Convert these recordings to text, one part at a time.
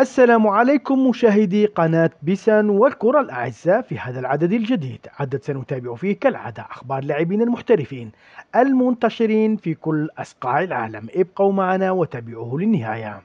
السلام عليكم مشاهدي قناة بيسان والكرة الأعزاء في هذا العدد الجديد عدد سنتابع فيه كالعادة أخبار لاعبين المحترفين المنتشرين في كل أصقاع العالم ابقوا معنا وتابعوه للنهاية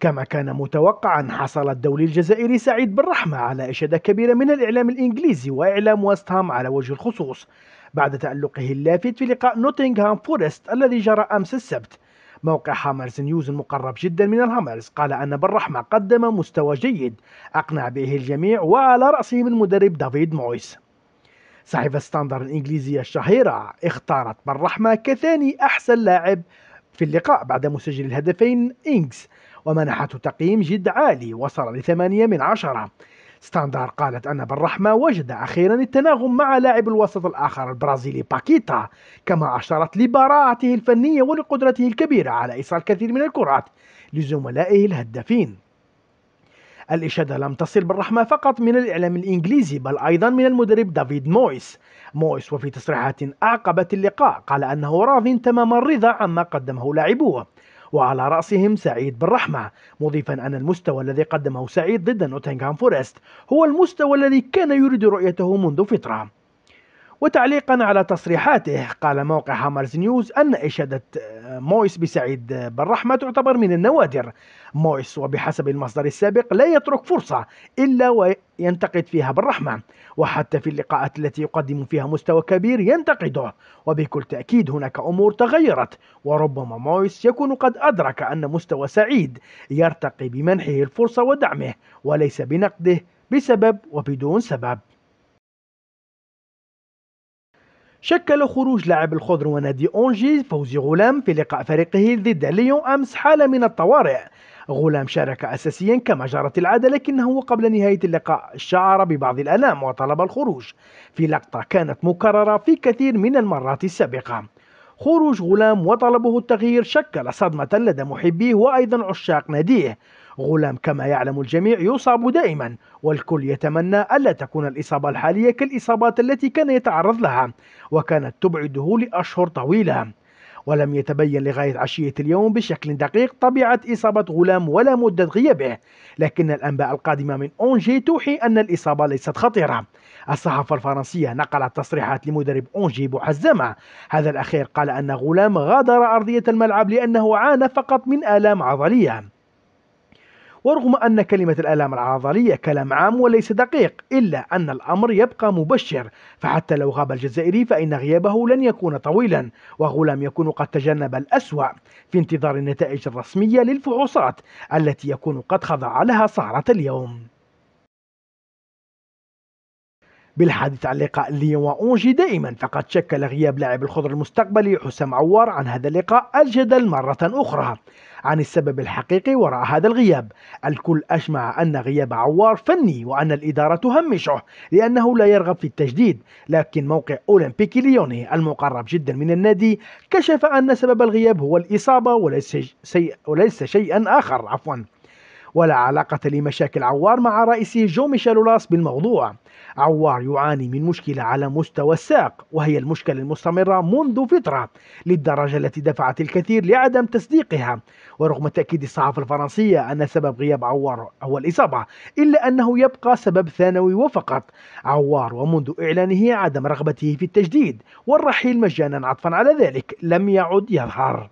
كما كان متوقعا حصل الدولي الجزائري سعيد بالرحمة على إشادة كبيرة من الإعلام الإنجليزي وإعلام وستهام على وجه الخصوص بعد تألقه اللافت في لقاء نوتنغهام فورست الذي جرى أمس السبت موقع هامرز نيوز المقرب جدا من الهامرز قال أن بالرحمة قدم مستوى جيد أقنع به الجميع وعلى رأسهم المدرب دافيد مويس صحيفة ستاندر الإنجليزية الشهيرة اختارت بالرحمة كثاني أحسن لاعب في اللقاء بعد مسجل الهدفين إنكس ومنحته تقييم جد عالي وصل لثمانية من عشرة ستاندار قالت أن بالرحمة وجد أخيرا التناغم مع لاعب الوسط الآخر البرازيلي باكيتا كما أشارت لبراعته الفنية ولقدرته الكبيرة على إيصال كثير من الكرات لزملائه الهدافين الإشادة لم تصل بالرحمة فقط من الإعلام الإنجليزي بل أيضا من المدرب دافيد مويس مويس وفي تصريحات أعقبت اللقاء قال أنه راض تمام الرضا عما قدمه لاعبوه وعلى رأسهم سعيد بن رحمة مضيفا أن المستوى الذي قدمه سعيد ضد نوتنغهام فورست هو المستوى الذي كان يريد رؤيته منذ فترة وتعليقا على تصريحاته قال موقع هامرز نيوز أن إشادة مويس بسعيد بالرحمة تعتبر من النوادر مويس وبحسب المصدر السابق لا يترك فرصة إلا وينتقد فيها بالرحمة وحتى في اللقاءات التي يقدم فيها مستوى كبير ينتقده وبكل تأكيد هناك أمور تغيرت وربما مويس يكون قد أدرك أن مستوى سعيد يرتقي بمنحه الفرصة ودعمه وليس بنقده بسبب وبدون سبب شكل خروج لاعب الخضر ونادي أونجي فوزي غلام في لقاء فريقه ضد ليون أمس حالة من الطوارئ غلام شارك أساسيا كما جرت العادة لكنه قبل نهاية اللقاء شعر ببعض الألام وطلب الخروج في لقطة كانت مكررة في كثير من المرات السابقة خروج غلام وطلبه التغيير شكل صدمة لدى محبيه وأيضا عشاق ناديه غلام كما يعلم الجميع يصاب دائما والكل يتمنى ألا تكون الإصابة الحالية كالإصابات التي كان يتعرض لها وكانت تبعده لأشهر طويلة ولم يتبين لغاية عشية اليوم بشكل دقيق طبيعة إصابة غلام ولا مدة غيابه لكن الأنباء القادمة من أونجي توحي أن الإصابة ليست خطيرة الصحافة الفرنسية نقلت تصريحات لمدرب أونجي بوحزامة هذا الأخير قال أن غلام غادر أرضية الملعب لأنه عانى فقط من آلام عضلية ورغم أن كلمة الآلام العضلية كلام عام وليس دقيق إلا أن الأمر يبقى مبشر فحتى لو غاب الجزائري فإن غيابه لن يكون طويلا وغلام يكون قد تجنب الأسوأ في انتظار النتائج الرسمية للفحوصات التي يكون قد خضع لها سهرة اليوم بالحادث عن لقاء ليون وأونجي دائما فقد شكل غياب لاعب الخضر المستقبلي حسام عوار عن هذا اللقاء الجدل مرة أخرى عن السبب الحقيقي وراء هذا الغياب الكل أجمع أن غياب عوار فني وأن الإدارة تهمشه لأنه لا يرغب في التجديد لكن موقع أولمبيكي ليوني المقرب جدا من النادي كشف أن سبب الغياب هو الإصابة وليس, شي... وليس شيئا آخر عفوا ولا علاقة لمشاكل عوار مع رئيسه جو ميشيل ولاس بالموضوع عوار يعاني من مشكلة على مستوى الساق وهي المشكلة المستمرة منذ فترة للدرجة التي دفعت الكثير لعدم تصديقها ورغم تأكيد الصحافة الفرنسية أن سبب غياب عوار هو الإصابة إلا أنه يبقى سبب ثانوي وفقط عوار ومنذ إعلانه عدم رغبته في التجديد والرحيل مجانا عطفا على ذلك لم يعد يظهر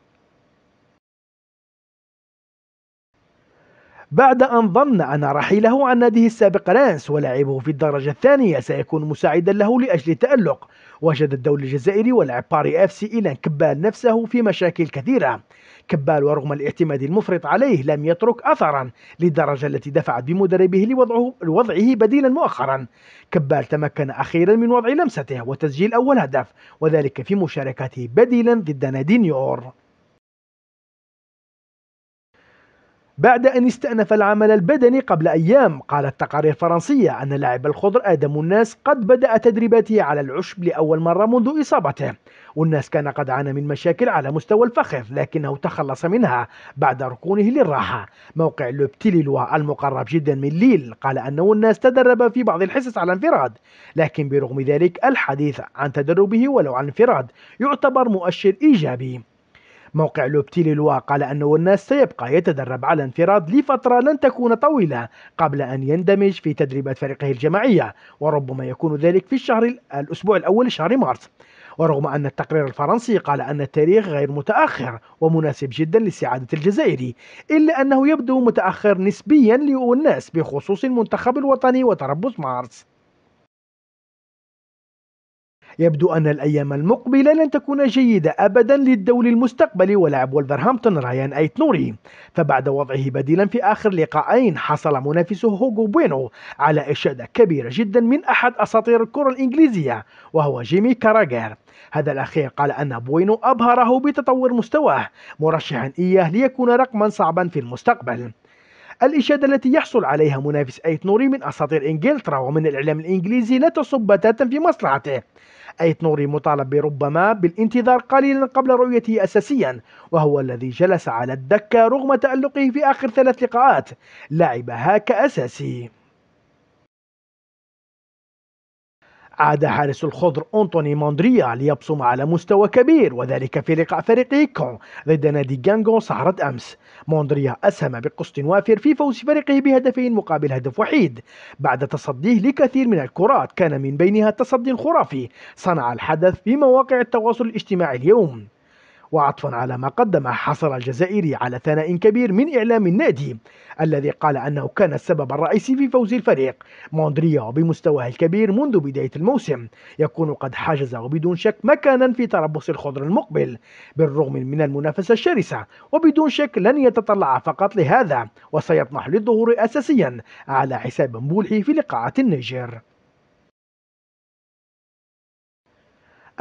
بعد أن ظن أن رحيله عن ناديه السابق رانس ولعبه في الدرجة الثانية سيكون مساعدا له لأجل التألق وجد الدولي الجزائري ولعب باري اف سي إيلان كبال نفسه في مشاكل كثيرة كبال ورغم الاعتماد المفرط عليه لم يترك أثرا للدرجة التي دفعت بمدربه لوضعه لوضعه بديلا مؤخرا كبال تمكن أخيرا من وضع لمسته وتسجيل أول هدف وذلك في مشاركته بديلا ضد نادي نيور بعد أن استأنف العمل البدني قبل أيام قالت تقارير فرنسية أن لاعب الخضر آدم الناس قد بدأ تدريباته على العشب لأول مرة منذ إصابته والناس كان قد عانى من مشاكل على مستوى الفخذ لكنه تخلص منها بعد ركونه للراحة موقع لوبتيليلوا المقرب جدا من ليل قال أنه الناس تدرب في بعض الحصص على انفراد لكن برغم ذلك الحديث عن تدربه ولو عن انفراد يعتبر مؤشر إيجابي موقع لوبتيل لوا قال أن والناس سيبقى يتدرب على انفراد لفترة لن تكون طويلة قبل أن يندمج في تدريبات فريقه الجماعية وربما يكون ذلك في الشهر الأسبوع الأول لشهر مارس ورغم أن التقرير الفرنسي قال أن التاريخ غير متأخر ومناسب جدا لاستعادة الجزائري إلا أنه يبدو متأخر نسبيا للناس بخصوص المنتخب الوطني وتربص مارس يبدو أن الأيام المقبلة لن تكون جيدة أبدا للدول المستقبلي ولعب ولفرهامبتون رايان أيت نوري فبعد وضعه بديلا في آخر لقاءين حصل منافسه هوغو بوينو على إشادة كبيرة جدا من أحد أساطير الكرة الإنجليزية وهو جيمي كاراغير هذا الأخير قال أن بوينو أبهره بتطور مستواه مرشحا إياه ليكون رقما صعبا في المستقبل الإشادة التي يحصل عليها منافس أيت نوري من أساطير إنجلترا ومن الإعلام الإنجليزي لا تصب بتاتا في مصلحته أيت نوري مطالب ربما بالانتظار قليلا قبل رؤيته أساسيا وهو الذي جلس على الدكة رغم تألقه في آخر ثلاث لقاءات لعبها كأساسي عاد حارس الخضر أنطوني ماندريا ليبصم على مستوى كبير وذلك في لقاء فريقه كون ضد نادي جانغون سهرة أمس ماندريا أسهم بقسط وافر في فوز فريقه بهدفين مقابل هدف وحيد بعد تصديه لكثير من الكرات كان من بينها تصدي خرافي صنع الحدث في مواقع التواصل الاجتماعي اليوم وعطفا على ما قدم حصل الجزائري على ثناء كبير من إعلام النادي الذي قال أنه كان السبب الرئيسي في فوز الفريق موندريا بمستواه الكبير منذ بداية الموسم يكون قد حجز وبدون شك مكانا في تربص الخضر المقبل بالرغم من المنافسة الشرسة وبدون شك لن يتطلع فقط لهذا وسيطمح للظهور أساسيا على حساب مبولحي في لقاعة النيجر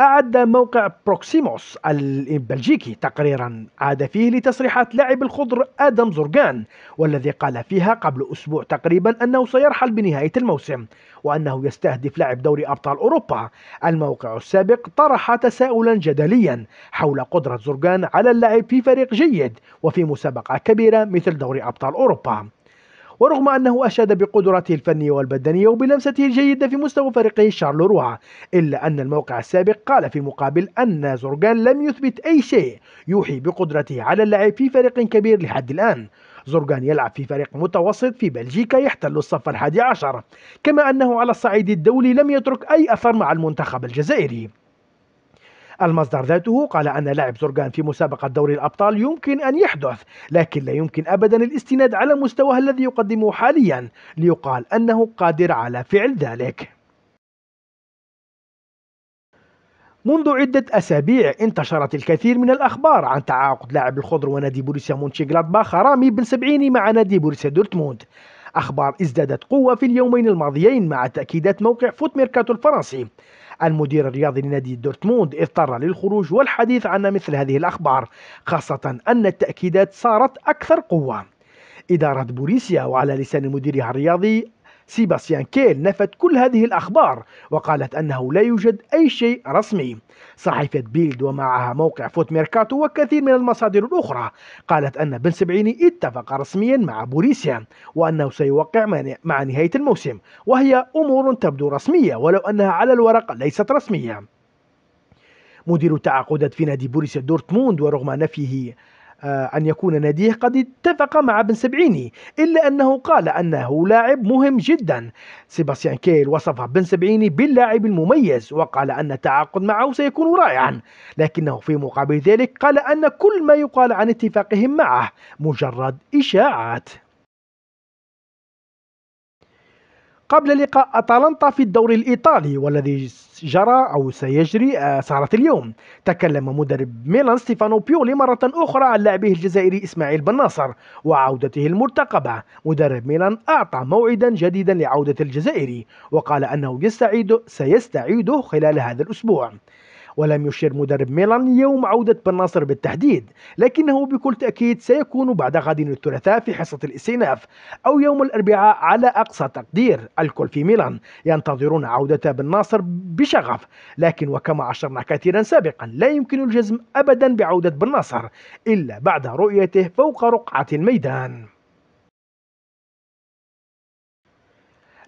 أعد موقع بروكسيموس البلجيكي تقريرا عاد فيه لتصريحات لاعب الخضر آدم زرقان والذي قال فيها قبل أسبوع تقريبا أنه سيرحل بنهاية الموسم وأنه يستهدف لاعب دوري أبطال أوروبا الموقع السابق طرح تساؤلا جدليا حول قدرة زرقان على اللعب في فريق جيد وفي مسابقة كبيرة مثل دوري أبطال أوروبا ورغم أنه أشاد بقدراته الفنية والبدنية وبلمسته الجيدة في مستوى فريقه شارلوروا إلا أن الموقع السابق قال في مقابل أن زورجان لم يثبت أي شيء يوحي بقدرته على اللعب في فريق كبير لحد الآن زورجان يلعب في فريق متوسط في بلجيكا يحتل الصف الحادي عشر كما أنه على الصعيد الدولي لم يترك أي أثر مع المنتخب الجزائري المصدر ذاته قال أن لعب زرقان في مسابقة دوري الأبطال يمكن أن يحدث لكن لا يمكن أبدا الاستناد على مستواه الذي يقدمه حاليا ليقال أنه قادر على فعل ذلك منذ عدة أسابيع انتشرت الكثير من الأخبار عن تعاقد لاعب الخضر ونادي بوريسيا باخا رامي بن سبعيني مع نادي بوريسيا دورتموند أخبار ازدادت قوة في اليومين الماضيين مع تأكيدات موقع فوت ميركاتو الفرنسي المدير الرياضي لنادي دورتموند اضطر للخروج والحديث عن مثل هذه الأخبار خاصة أن التأكيدات صارت أكثر قوة إدارة بوريسيا وعلى لسان مديرها الرياضي سيباسيان كيل نفت كل هذه الأخبار وقالت أنه لا يوجد أي شيء رسمي صحيفة بيلد ومعها موقع فوت ميركاتو وكثير من المصادر الأخرى قالت أن بن سبعيني اتفق رسميا مع بوريسيا وأنه سيوقع مع نهاية الموسم وهي أمور تبدو رسمية ولو أنها على الورق ليست رسمية مدير التعاقدات في نادي بوريسيا دورتموند ورغم نفيه آه، أن يكون ناديه قد اتفق مع بن سبعيني إلا أنه قال أنه لاعب مهم جدا سيباستيان كيل وصف بن سبعيني باللاعب المميز وقال أن التعاقد معه سيكون رائعا لكنه في مقابل ذلك قال أن كل ما يقال عن اتفاقهم معه مجرد إشاعات قبل لقاء أتلانتا في الدوري الإيطالي والذي جرى أو سيجري سهرة آه، اليوم تكلم مدرب ميلان ستيفانو بيولي مرة أخرى عن لاعبه الجزائري إسماعيل بن ناصر وعودته المرتقبة مدرب ميلان أعطى موعدا جديدا لعودة الجزائري وقال أنه يستعيد سيستعيده خلال هذا الأسبوع ولم يشير مدرب ميلان يوم عودة بن ناصر بالتحديد لكنه بكل تأكيد سيكون بعد غد الثلاثاء في حصة الاستئناف أو يوم الأربعاء على أقصى تقدير الكل في ميلان ينتظرون عودة بن ناصر بشغف لكن وكما عشرنا كثيرا سابقا لا يمكن الجزم أبدا بعودة بن ناصر إلا بعد رؤيته فوق رقعة الميدان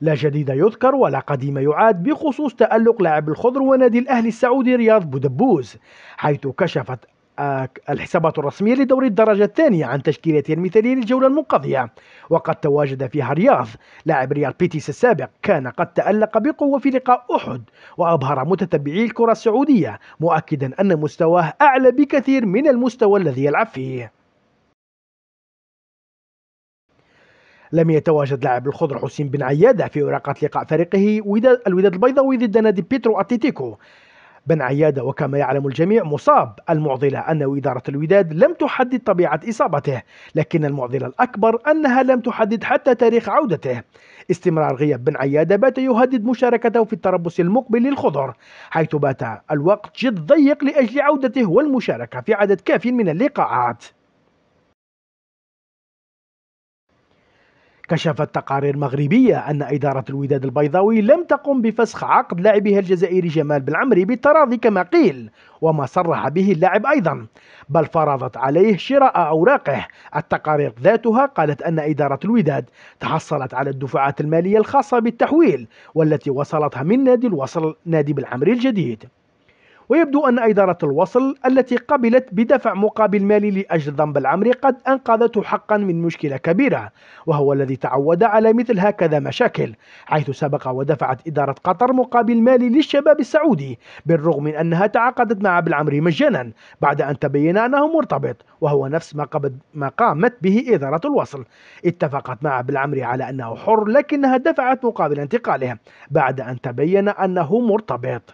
لا جديد يذكر ولا قديم يعاد بخصوص تألق لاعب الخضر ونادي الأهلي السعودي رياض بودبوز حيث كشفت آه، الحسابات الرسمية لدوري الدرجة الثانية عن تشكيلته المثالية للجولة المنقضية وقد تواجد فيها رياض لاعب ريال بيتيس السابق كان قد تألق بقوة في لقاء أحد وأبهر متتبعي الكرة السعودية مؤكدا أن مستواه أعلى بكثير من المستوى الذي يلعب فيه لم يتواجد لاعب الخضر حسين بن عيادة في أوراقات لقاء فريقه الوداد البيضاوي ضد نادي بيترو أتيتيكو بن عيادة وكما يعلم الجميع مصاب المعضلة أن إدارة الوداد لم تحدد طبيعة إصابته لكن المعضلة الأكبر أنها لم تحدد حتى تاريخ عودته استمرار غياب بن عيادة بات يهدد مشاركته في التربص المقبل للخضر حيث بات الوقت جد ضيق لأجل عودته والمشاركة في عدد كاف من اللقاءات كشفت تقارير مغربية أن إدارة الوداد البيضاوي لم تقم بفسخ عقد لاعبها الجزائري جمال بالعمري بالتراضي كما قيل وما صرح به اللاعب أيضا بل فرضت عليه شراء أوراقه التقارير ذاتها قالت أن إدارة الوداد تحصلت على الدفعات المالية الخاصة بالتحويل والتي وصلتها من نادي الوصل نادي بالعمري الجديد ويبدو أن إدارة الوصل التي قبلت بدفع مقابل مالي لأجل ضم العمري قد أنقذته حقا من مشكلة كبيرة وهو الذي تعود على مثل هكذا مشاكل حيث سبق ودفعت إدارة قطر مقابل مالي للشباب السعودي بالرغم من أنها تعاقدت مع بالعمري مجانا بعد أن تبين أنه مرتبط وهو نفس ما, ما قامت به إدارة الوصل اتفقت مع بالعمري على أنه حر لكنها دفعت مقابل انتقاله بعد أن تبين أنه مرتبط